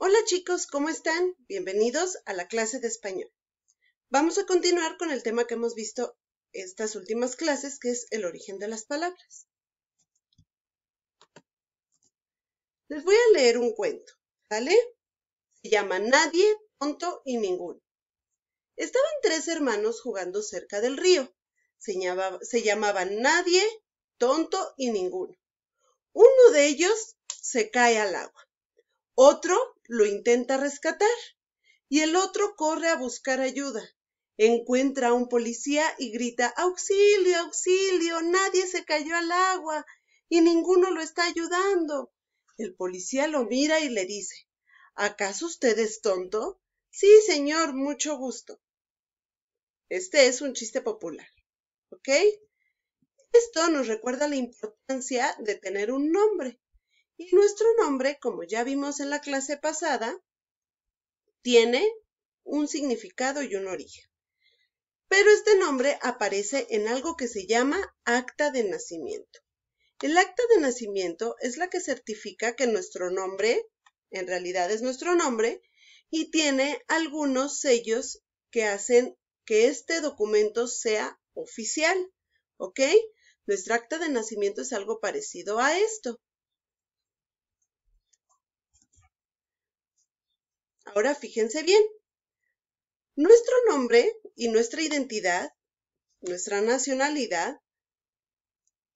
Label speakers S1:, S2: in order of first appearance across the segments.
S1: Hola chicos, ¿cómo están? Bienvenidos a la clase de español. Vamos a continuar con el tema que hemos visto estas últimas clases, que es el origen de las palabras. Les voy a leer un cuento, ¿vale? Se llama Nadie, Tonto y Ninguno. Estaban tres hermanos jugando cerca del río. Se, llamaba, llamaban Nadie, Tonto y Ninguno. Uno de ellos se cae al agua. Otro lo intenta rescatar y el otro corre a buscar ayuda. Encuentra a un policía y grita Auxilio, auxilio, nadie se cayó al agua y ninguno lo está ayudando. El policía lo mira y le dice ¿Acaso usted es tonto? Sí, señor, mucho gusto. Este es un chiste popular. ¿Ok? Esto nos recuerda la importancia de tener un nombre. Y nuestro nombre, como ya vimos en la clase pasada, tiene un significado y un origen. Pero este nombre aparece en algo que se llama acta de nacimiento. El acta de nacimiento es la que certifica que nuestro nombre, en realidad es nuestro nombre, y tiene algunos sellos que hacen que este documento sea oficial. ¿Ok? Nuestra acta de nacimiento es algo parecido a esto. Ahora fíjense bien. Nuestro nombre y nuestra identidad, nuestra nacionalidad,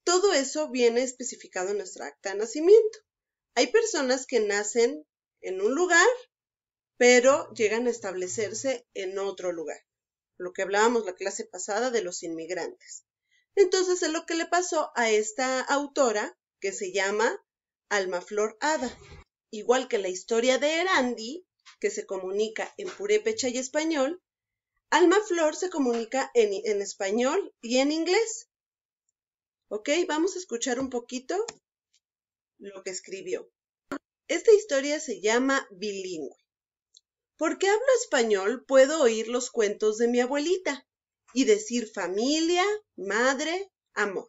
S1: todo eso viene especificado en nuestra acta de nacimiento. Hay personas que nacen en un lugar, pero llegan a establecerse en otro lugar. Lo que hablábamos la clase pasada de los inmigrantes. Entonces es lo que le pasó a esta autora que se llama Almaflor Ada. Igual que la historia de Erandi, que se comunica en purépecha y español, Alma Flor se comunica en, en español y en inglés. ¿Ok? Vamos a escuchar un poquito lo que escribió. Esta historia se llama Bilingüe. Porque hablo español, puedo oír los cuentos de mi abuelita y decir familia, madre, amor.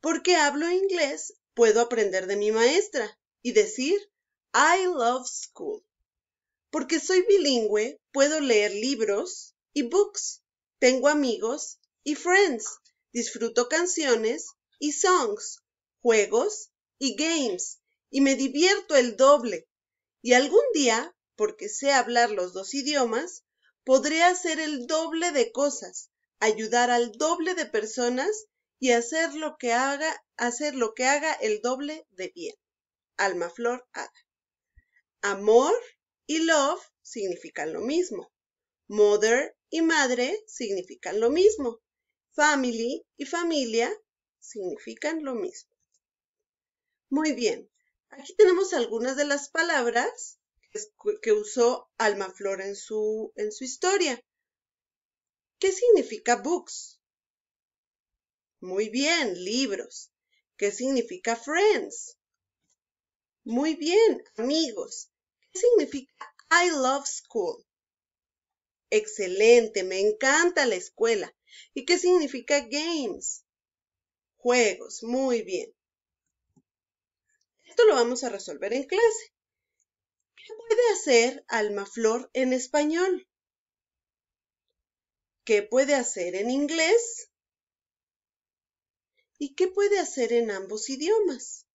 S1: Porque hablo inglés, puedo aprender de mi maestra y decir I love school. Porque soy bilingüe, puedo leer libros y books. Tengo amigos y friends. Disfruto canciones y songs, juegos y games. Y me divierto el doble. Y algún día, porque sé hablar los dos idiomas, podré hacer el doble de cosas, ayudar al doble de personas y hacer lo que haga, hacer lo que haga el doble de bien. Alma Flor Amor y love significan lo mismo. Mother y madre significan lo mismo. Family y familia significan lo mismo. Muy bien, aquí tenemos algunas de las palabras que usó Almaflor en su, en su historia. ¿Qué significa books? Muy bien, libros. ¿Qué significa friends? Muy bien, amigos significa I love school? Excelente, me encanta la escuela. ¿Y qué significa games? Juegos, muy bien. Esto lo vamos a resolver en clase. ¿Qué puede hacer Almaflor en español? ¿Qué puede hacer en inglés? ¿Y qué puede hacer en ambos idiomas?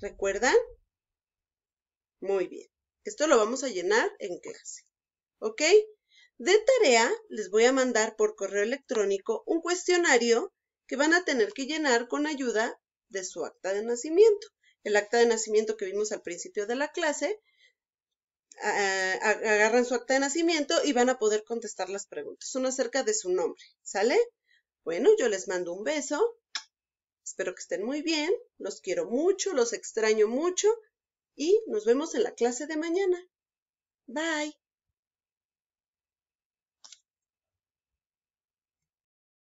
S1: ¿Recuerdan? Muy bien. Esto lo vamos a llenar en clase. ¿Ok? De tarea les voy a mandar por correo electrónico un cuestionario que van a tener que llenar con ayuda de su acta de nacimiento. El acta de nacimiento que vimos al principio de la clase, agarran su acta de nacimiento y van a poder contestar las preguntas. Son acerca de su nombre, ¿sale? Bueno, yo les mando un beso. Espero que estén muy bien. Los quiero mucho, los extraño mucho y nos vemos en la clase de mañana. Bye.